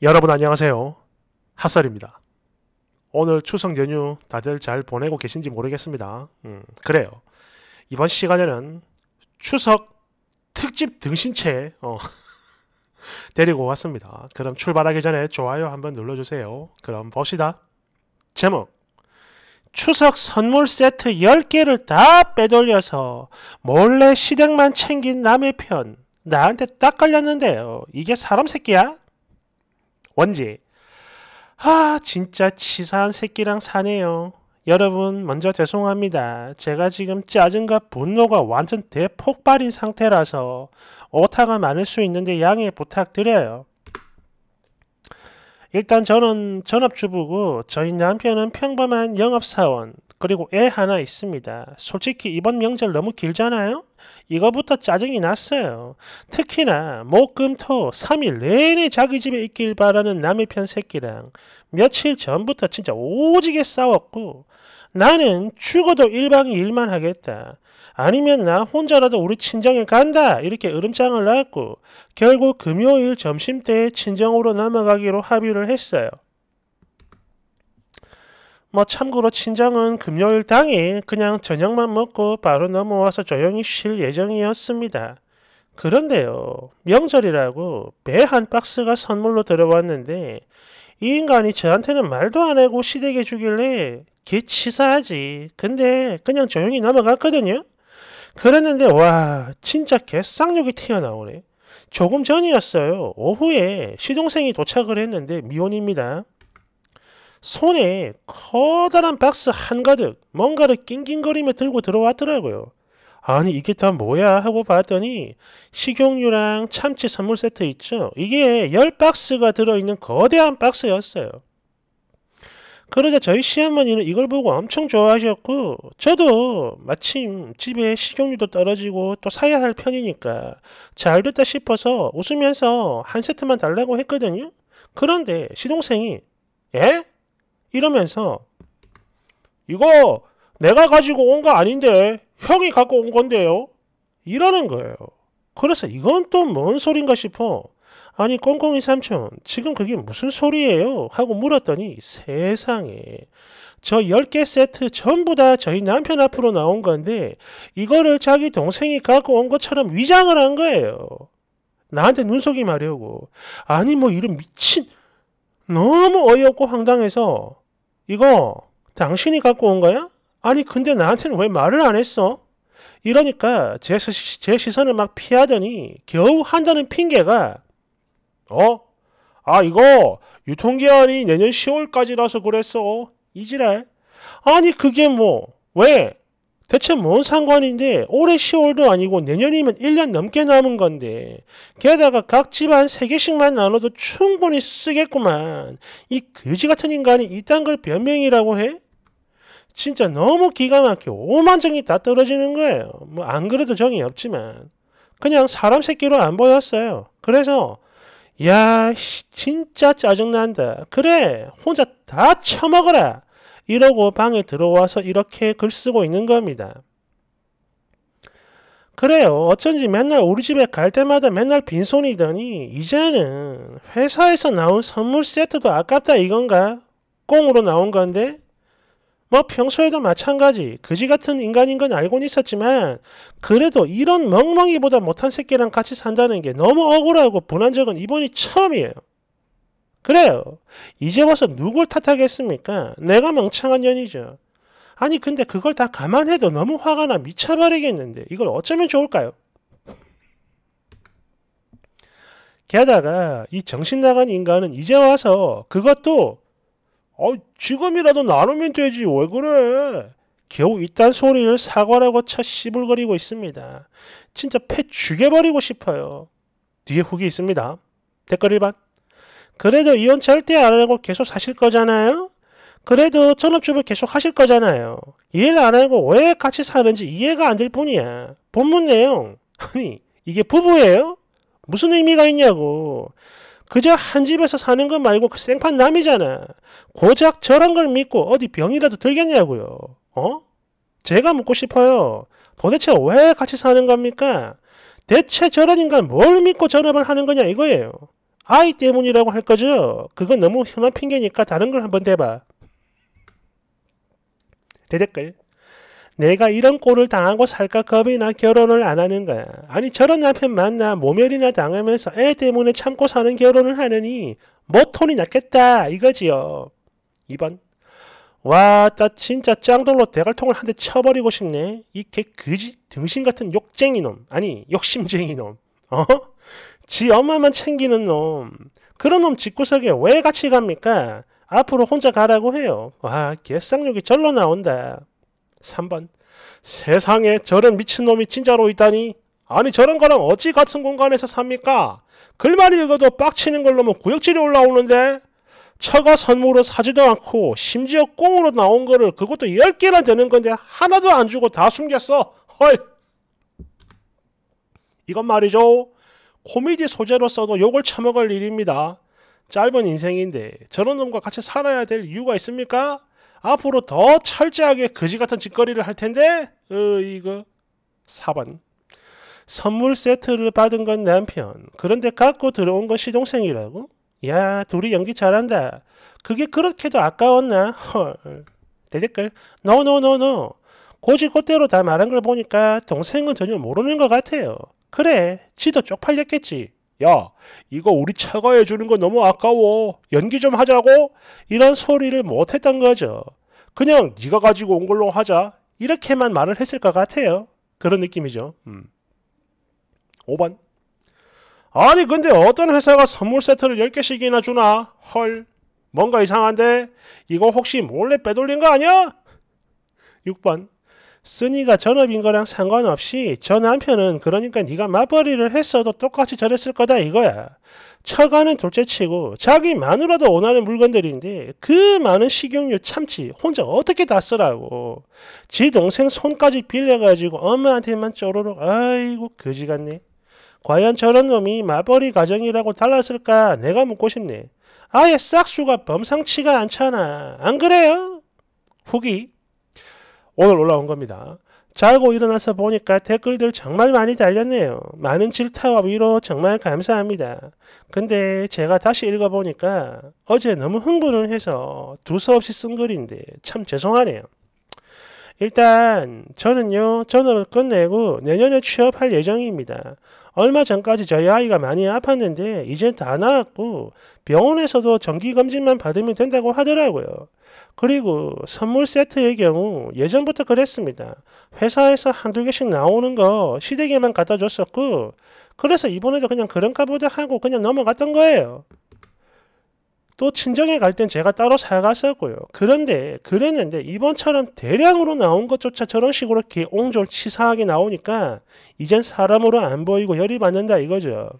여러분 안녕하세요. 핫설입니다. 오늘 추석 연휴 다들 잘 보내고 계신지 모르겠습니다. 음, 그래요. 이번 시간에는 추석 특집 등신체 어, 데리고 왔습니다. 그럼 출발하기 전에 좋아요 한번 눌러주세요. 그럼 봅시다. 제목 추석 선물 세트 10개를 다 빼돌려서 몰래 시댁만 챙긴 남의 편 나한테 딱 걸렸는데요. 이게 사람 새끼야? 뭔지. 아, 진짜 치사한 새끼랑 사네요. 여러분, 먼저 죄송합니다. 제가 지금 짜증과 분노가 완전 대폭발인 상태라서 오타가 많을 수 있는데 양해 부탁드려요. 일단 저는 전업주부고 저희 남편은 평범한 영업사원, 그리고 애 하나 있습니다. 솔직히 이번 명절 너무 길잖아요? 이거부터 짜증이 났어요. 특히나 목, 금, 토 3일 내내 자기 집에 있길 바라는 남의 편 새끼랑 며칠 전부터 진짜 오지게 싸웠고 나는 죽어도 일방 2일만 하겠다. 아니면 나 혼자라도 우리 친정에 간다. 이렇게 으름장을 놨고 결국 금요일 점심때 친정으로 넘어가기로 합의를 했어요. 뭐 참고로 친정은 금요일 당일 그냥 저녁만 먹고 바로 넘어와서 조용히 쉴 예정이었습니다. 그런데요, 명절이라고 배 한 박스가 선물로 들어왔는데 이 인간이 저한테는 말도 안 하고 시댁에 주길래 개 치사하지. 근데 그냥 조용히 넘어갔거든요. 그랬는데 와 진짜 개쌍욕이 튀어나오네. 조금 전이었어요. 오후에 시동생이 도착을 했는데 미혼입니다. 손에 커다란 박스 한가득 뭔가를 낑낑거리며 들고 들어왔더라고요. 아니 이게 다 뭐야 하고 봤더니 식용유랑 참치 선물 세트 있죠. 이게 10박스가 들어있는 거대한 박스였어요. 그러자 저희 시어머니는 이걸 보고 엄청 좋아하셨고 저도 마침 집에 식용유도 떨어지고 또 사야 할 편이니까 잘 됐다 싶어서 웃으면서 한 세트만 달라고 했거든요. 그런데 시동생이 예? 이러면서 이거 내가 가지고 온 거 아닌데 형이 갖고 온 건데요. 이러는 거예요. 그래서 이건 또 뭔 소린가 싶어. 아니 꽁꽁이 삼촌 지금 그게 무슨 소리예요? 하고 물었더니 세상에 저 10개 세트 전부 다 저희 남편 앞으로 나온 건데 이거를 자기 동생이 갖고 온 것처럼 위장을 한 거예요. 나한테 눈속임 하려고. 아니 뭐 이런 미친 너무 어이없고 황당해서 이거 당신이 갖고 온 거야? 아니 근데 나한테는 왜 말을 안 했어? 이러니까 제, 시, 제 시선을 막 피하더니 겨우 한다는 핑계가 어? 아 이거 유통기한이 내년 10월까지라서 그랬어 이지랄 아니 그게 뭐 왜? 대체 뭔 상관인데 올해 10월도 아니고 내년이면 1년 넘게 남은 건데 게다가 각 집안 3개씩만 나눠도 충분히 쓰겠구만. 이 거지 같은 인간이 이딴 걸 변명이라고 해? 진짜 너무 기가 막혀 오만정이 다 떨어지는 거예요. 뭐 안 그래도 정이 없지만 그냥 사람 새끼로 안 보였어요. 그래서 야 진짜 짜증난다. 그래 혼자 다 처먹어라. 이러고 방에 들어와서 이렇게 글 쓰고 있는 겁니다. 그래요. 어쩐지 맨날 우리 집에 갈 때마다 맨날 빈손이더니 이제는 회사에서 나온 선물 세트도 아깝다 이건가? 꽁으로 나온 건데? 뭐 평소에도 마찬가지 그지 같은 인간인 건 알고는 있었지만 그래도 이런 멍멍이보다 못한 새끼랑 같이 산다는 게 너무 억울하고 분한 적은 이번이 처음이에요. 그래요. 이제 와서 누굴 탓하겠습니까? 내가 멍청한 년이죠. 아니 근데 그걸 다 감안해도 너무 화가 나 미쳐버리겠는데 이걸 어쩌면 좋을까요? 게다가 이 정신나간 인간은 이제 와서 그것도 어, 지금이라도 나누면 되지 왜 그래 겨우 이딴 소리를 사과라고 쳐시불거리고 있습니다 진짜 패 죽여버리고 싶어요 뒤에 후기 있습니다 댓글 1반 그래도 이혼 절대 안 하고 계속 사실 거잖아요. 그래도 전업주부 계속 하실 거잖아요. 이해를 안 하고 왜 같이 사는지 이해가 안 될 뿐이야. 본문 내용. 아니 이게 부부예요? 무슨 의미가 있냐고. 그저 한 집에서 사는 거 말고 그 생판 남이잖아. 고작 저런 걸 믿고 어디 병이라도 들겠냐고요. 어? 제가 묻고 싶어요. 도대체 왜 같이 사는 겁니까? 대체 저런 인간 뭘 믿고 전업을 하는 거냐 이거예요. 아이 때문이라고 할 거죠. 그건 너무 흔한 핑계니까 다른 걸 한번 대봐. 대댓글. 내가 이런 꼴을 당하고 살까 겁이 나 결혼을 안 하는 거야. 아니 저런 남편 만나 모멸이나 당하면서 애 때문에 참고 사는 결혼을 하느니 모톤이 뭐 낫겠다 이거지요. 2번 와, 나 진짜 짱돌로 대갈통을 한 대 쳐버리고 싶네. 이 개 그지 등신 같은 욕쟁이 놈. 아니, 욕심쟁이 놈. 어? 지 엄마만 챙기는 놈. 그런 놈 집구석에 왜 같이 갑니까? 앞으로 혼자 가라고 해요. 와, 개쌍욕이 절로 나온다. 3번. 세상에 저런 미친놈이 진짜로 있다니. 아니 저런 거랑 어찌 같은 공간에서 삽니까? 글만 읽어도 빡치는 걸로면 구역질이 올라오는데 처가 선물로 사지도 않고 심지어 꽁으로 나온 거를 그것도 10개나 되는 건데 하나도 안 주고 다 숨겼어. 헐. 이건 말이죠. 코미디 소재로서도 욕을 처먹을 일입니다. 짧은 인생인데 저런 놈과 같이 살아야 될 이유가 있습니까? 앞으로 더 철저하게 거지 같은 짓거리를 할 텐데 으 이거 4번 선물 세트를 받은 건 남편 그런데 갖고 들어온 건 시동생이라고? 야 둘이 연기 잘한다 그게 그렇게도 아까웠나? 헐댓글 노노노노 고지 곧대로 다 말한 걸 보니까 동생은 전혀 모르는 것 같아요 그래, 지도 쪽팔렸겠지. 야, 이거 우리 차가 해주는 거 너무 아까워. 연기 좀 하자고? 이런 소리를 못했던 거죠. 그냥 네가 가지고 온 걸로 하자. 이렇게만 말을 했을 것 같아요. 그런 느낌이죠. 음. 5번. 아니 근데 어떤 회사가 선물 세트를 10개씩이나 주나? 헐. 뭔가 이상한데? 이거 혹시 몰래 빼돌린 거 아니야? 6번. 쓰니가 전업인 거랑 상관없이 저 남편은 그러니까 네가 맞벌이를 했어도 똑같이 저랬을 거다 이거야. 처가는 둘째치고 자기마누라도 원하는 물건들인데 그 많은 식용유 참치 혼자 어떻게 다 쓰라고. 지 동생 손까지 빌려가지고 엄마한테만 쪼르륵 아이고 그지 같네. 과연 저런 놈이 마벌이 가정이라고 달랐을까 내가 묻고 싶네. 아예 싹수가 범상치가 않잖아. 안 그래요? 후기 오늘 올라온 겁니다. 자고 일어나서 보니까 댓글들 정말 많이 달렸네요. 많은 질타와 위로 정말 감사합니다. 근데 제가 다시 읽어보니까 어제 너무 흥분을 해서 두서없이 쓴 글인데 참 죄송하네요. 일단 저는요 전업을 끝내고 내년에 취업할 예정입니다. 얼마 전까지 저희 아이가 많이 아팠는데 이젠 다 나았고 병원에서도 정기검진만 받으면 된다고 하더라고요. 그리고 선물 세트의 경우 예전부터 그랬습니다. 회사에서 한두 개씩 나오는 거 시댁에만 갖다 줬었고 그래서 이번에도 그냥 그런가 보다 하고 그냥 넘어갔던 거예요. 또 친정에 갈 땐 제가 따로 사갔었고요. 그런데 그랬는데 이번처럼 대량으로 나온 것조차 저런 식으로 옹졸 치사하게 나오니까 이젠 사람으로 안 보이고 열이 받는다 이거죠.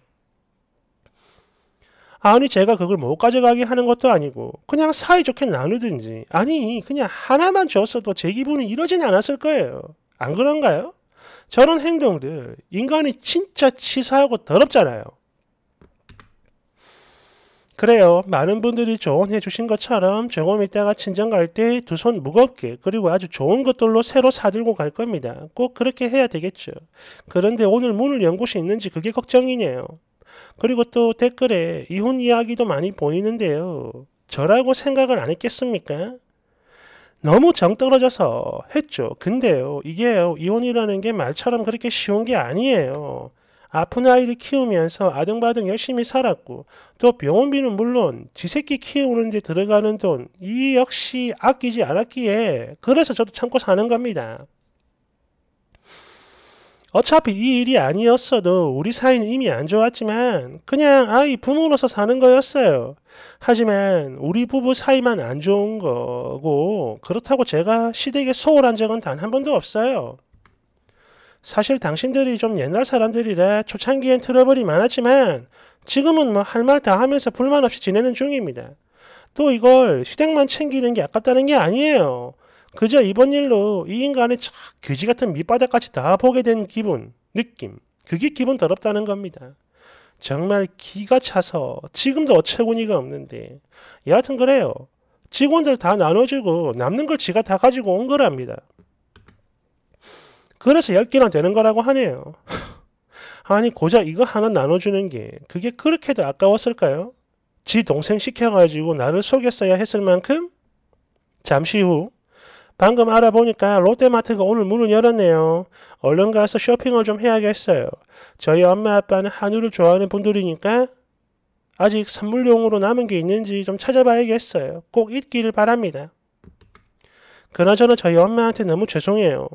아니 제가 그걸 못 가져가게 하는 것도 아니고 그냥 사이좋게 나누든지 아니 그냥 하나만 줬어도 제 기분이 이러진 않았을 거예요. 안 그런가요? 저런 행동들 인간이 진짜 치사하고 더럽잖아요. 그래요. 많은 분들이 조언해 주신 것처럼 조금 있다가 친정 갈 때 두 손 무겁게 그리고 아주 좋은 것들로 새로 사들고 갈 겁니다. 꼭 그렇게 해야 되겠죠. 그런데 오늘 문을 연 곳이 있는지 그게 걱정이네요. 그리고 또 댓글에 이혼 이야기도 많이 보이는데요. 저라고 생각을 안 했겠습니까? 너무 정 떨어져서 했죠. 근데요, 이게요, 이혼이라는 게 말처럼 그렇게 쉬운 게 아니에요. 아픈 아이를 키우면서 아등바등 열심히 살았고 또 병원비는 물론 지 새끼 키우는데 들어가는 돈 이 역시 아끼지 않았기에 그래서 저도 참고 사는 겁니다. 어차피 이 일이 아니었어도 우리 사이는 이미 안 좋았지만 그냥 아이 부모로서 사는 거였어요. 하지만 우리 부부 사이만 안 좋은 거고 그렇다고 제가 시댁에 소홀한 적은 단 한 번도 없어요. 사실 당신들이 좀 옛날 사람들이라 초창기엔 트러블이 많았지만 지금은 뭐 할 말 다 하면서 불만 없이 지내는 중입니다. 또 이걸 시댁만 챙기는 게 아깝다는 게 아니에요. 그저 이번 일로 이 인간의 그지 같은 밑바닥까지 다 보게 된 기분, 느낌. 그게 기분 더럽다는 겁니다. 정말 기가 차서 지금도 어처구니가 없는데 여하튼 그래요. 직원들 다 나눠주고 남는 걸 지가 다 가지고 온 거랍니다. 그래서 10개나 되는 거라고 하네요. 아니 고작 이거 하나 나눠주는 게 그게 그렇게도 아까웠을까요? 지 동생 시켜가지고 나를 속였어야 했을 만큼? 잠시 후 방금 알아보니까 롯데마트가 오늘 문을 열었네요. 얼른 가서 쇼핑을 좀 해야겠어요. 저희 엄마 아빠는 한우를 좋아하는 분들이니까 아직 선물용으로 남은 게 있는지 좀 찾아봐야겠어요. 꼭 있기를 바랍니다. 그나저나 저희 엄마한테 너무 죄송해요.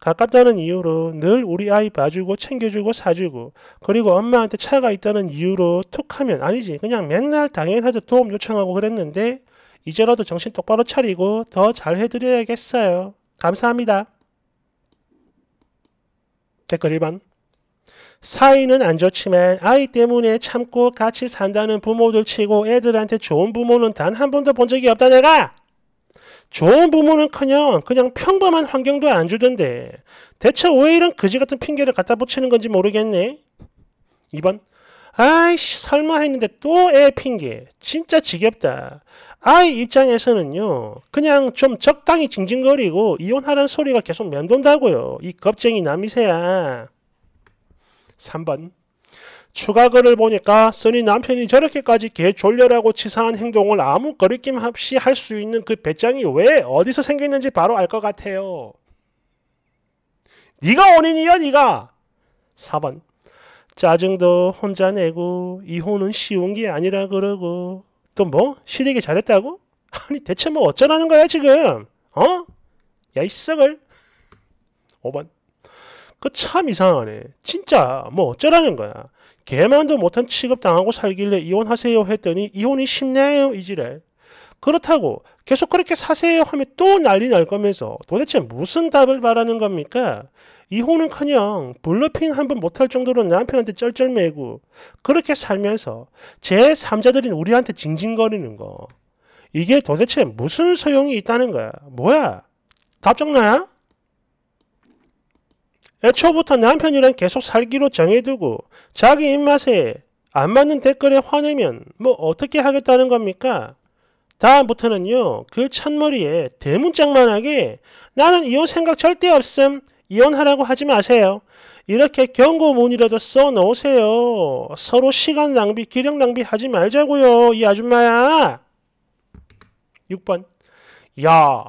가깝다는 이유로 늘 우리 아이 봐주고 챙겨주고 사주고 그리고 엄마한테 차가 있다는 이유로 툭하면 아니지 그냥 맨날 당연하듯 도움 요청하고 그랬는데 이제라도 정신 똑바로 차리고 더 잘 해드려야겠어요. 감사합니다. 댓글 1번 사이는 안 좋지만 아이 때문에 참고 같이 산다는 부모들 치고 애들한테 좋은 부모는 단 한 번도 본 적이 없다 내가! 좋은 부모는커녕 그냥 평범한 환경도 안 주던데 대체 왜 이런 거지 같은 핑계를 갖다 붙이는 건지 모르겠네. 2번 아이씨 설마 했는데 또 애 핑계 진짜 지겹다. 아이 입장에서는요 그냥 좀 적당히 징징거리고 이혼하라는 소리가 계속 면돈다고요. 이 겁쟁이 남이세야. 3번 추가 글을 보니까 쓰니 남편이 저렇게까지 개졸려라고 치사한 행동을 아무 거리낌 없이 할 수 있는 그 배짱이 왜 어디서 생겼는지 바로 알 것 같아요. 네가 원인이야 네가. 4번 짜증도 혼자 내고 이혼은 쉬운 게 아니라 그러고 또 뭐? 시댁이 잘했다고? 아니 대체 뭐 어쩌라는 거야 지금? 어? 야 이 썩을 5번 그 참 이상하네 진짜 뭐 어쩌라는 거야 개만도 못한 취급당하고 살길래 이혼하세요 했더니 이혼이 쉽네요 이지래. 그렇다고 계속 그렇게 사세요 하면 또 난리 날 거면서 도대체 무슨 답을 바라는 겁니까? 이혼은커녕 블러핑 한 번 못할 정도로 남편한테 쩔쩔매고 그렇게 살면서 제3자들인 우리한테 징징거리는 거 이게 도대체 무슨 소용이 있다는 거야? 뭐야? 답정나야? 애초부터 남편이랑 계속 살기로 정해두고 자기 입맛에 안 맞는 댓글에 화내면 뭐 어떻게 하겠다는 겁니까? 다음부터는요 그 첫머리에 대문짝만하게 나는 이혼 생각 절대 없음 이혼하라고 하지 마세요 이렇게 경고문이라도 써 놓으세요 서로 시간 낭비 기력 낭비 하지 말자고요 이 아줌마야 6번 야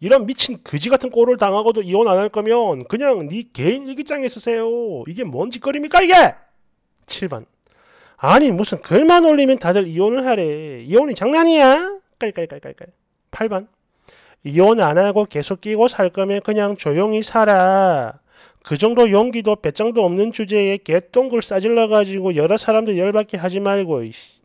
이런 미친 그지 같은 꼴을 당하고도 이혼 안 할 거면 그냥 네 개인 일기장에 쓰세요. 이게 뭔 짓거리입니까 이게? 7번 아니 무슨 글만 올리면 다들 이혼을 하래. 이혼이 장난이야? 깔깔깔깔깔 8번 이혼 안 하고 계속 끼고 살 거면 그냥 조용히 살아. 그 정도 용기도 배짱도 없는 주제에 개똥글 싸질러 가지고 여러 사람들 열받게 하지 말고 이씨.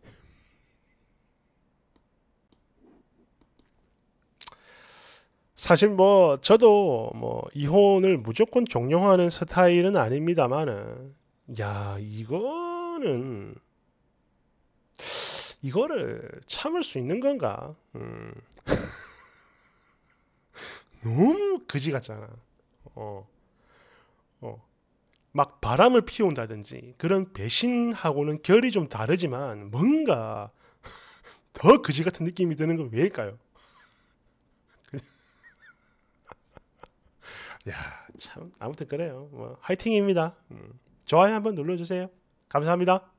사실 뭐 저도 뭐 이혼을 무조건 종용하는 스타일은 아닙니다만은 야 이거는 이거를 참을 수 있는 건가? 음. 너무 거지 같잖아. 어. 어. 막 바람을 피운다든지 그런 배신하고는 결이 좀 다르지만 뭔가 더 거지 같은 느낌이 드는 건 왜일까요? 야, 참 아무튼 그래요. 뭐 화이팅입니다. 음. 좋아요 한번 눌러 주세요. 감사합니다.